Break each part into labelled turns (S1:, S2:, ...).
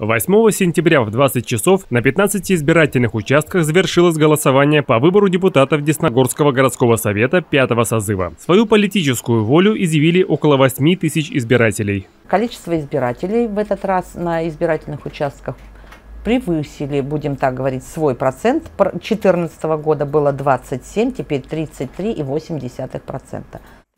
S1: 8 сентября в 20 часов на 15 избирательных участках завершилось голосование по выбору депутатов Десногорского городского совета 5 созыва. Свою политическую волю изъявили около 8 тысяч избирателей.
S2: Количество избирателей в этот раз на избирательных участках превысили, будем так говорить, свой процент. 2014 года было 27, теперь 33,8%.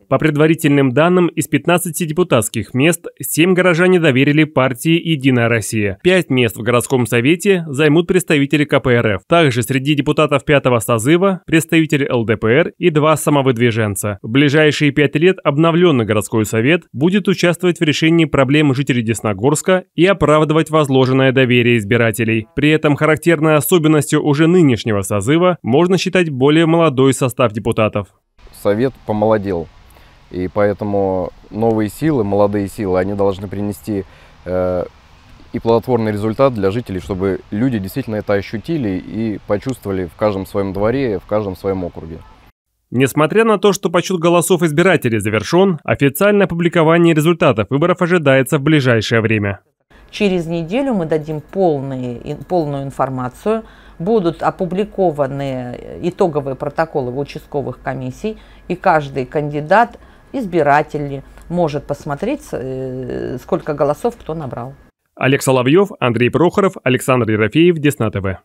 S1: По предварительным данным, из 15 депутатских мест 7 горожане доверили партии «Единая Россия». 5 мест в городском совете займут представители КПРФ. Также среди депутатов пятого созыва – представитель ЛДПР и два самовыдвиженца. В ближайшие 5 лет обновленный городской совет будет участвовать в решении проблем жителей Десногорска и оправдывать возложенное доверие избирателей. При этом характерной особенностью уже нынешнего созыва можно считать более молодой состав депутатов.
S3: Совет помолодел. И поэтому новые силы, молодые силы, они должны принести э, и плодотворный результат для жителей, чтобы люди действительно это ощутили и почувствовали в каждом своем дворе, в каждом своем округе. Несмотря на то, что подсчет голосов избирателей завершен,
S1: официальное публикование результатов выборов ожидается в ближайшее время.
S2: Через неделю мы дадим полные, полную информацию. Будут опубликованы э, итоговые протоколы в участковых комиссий, и каждый кандидат – избиратель может посмотреть, э, сколько голосов кто набрал.
S1: Олег Соловьев, Андрей Прохоров, Александр Ерофеев, Десна ТВ.